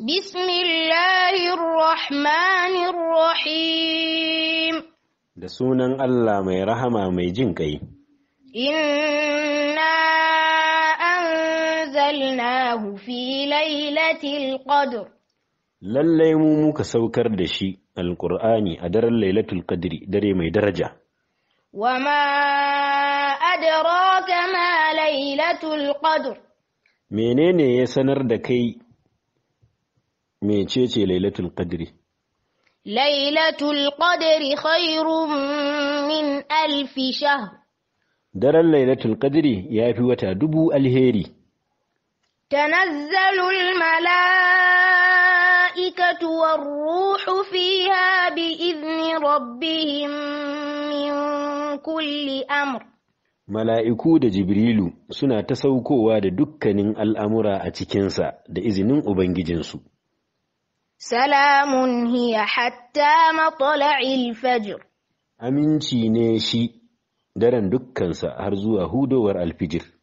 بسم الله الرحمن الرحيم da sunan Allah mai rahama mai jin kai inna anzalnahu fi lailatul qadr lallai mu muka saukar da shi alqur'ani a daren lailatul qadri dare mai daraja wama adraka ma lailatul qadr menene ya sanar da kai mecece lailatul qadri lailatul qadri khairum min alfi shahr daren lailatul qadri yafi wata dubu alheri tanazzalul mala'ikatu war-ruhu fiha idni rabbihim min kulli amr mala'iku da jibrilu suna ta saukowa da dukkanin al'amura a cikinsa da izinin ubangijinsu سلام هي حتى مطلع الفجر aminci ne shi daren dukkansa har zuwa hudowar alfijir